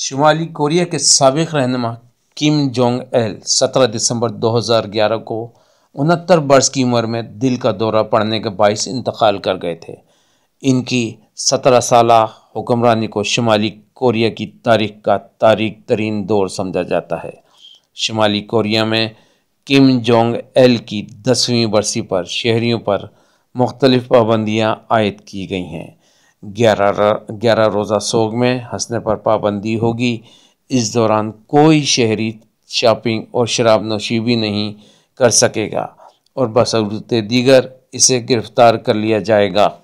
शुमाली Korea के सबक रहनमा Kim Jong L 17 दिसंबर 2011 को उनहत्तर वर्ष की उम्र में दिल का दौरा पड़ने के बायस इंतकाल कर गए थे इनकी सत्रह साल हुक्मरानी को शुमाली कोरिया की तारीख का तारीख तरीन दौर समझा जाता है शुमाली कोरिया में किम जोंग एल की दसवीं बरसी पर शहरीों पर मुख्तलिफ पाबंदियाँ आयद की गई हैं ग्यारह ग्यारह रोज़ा सोग में हंसने पर पाबंदी होगी इस दौरान कोई शहरी शॉपिंग और शराब नोशी भी नहीं कर सकेगा और बसरूत दीगर इसे गिरफ़्तार कर लिया जाएगा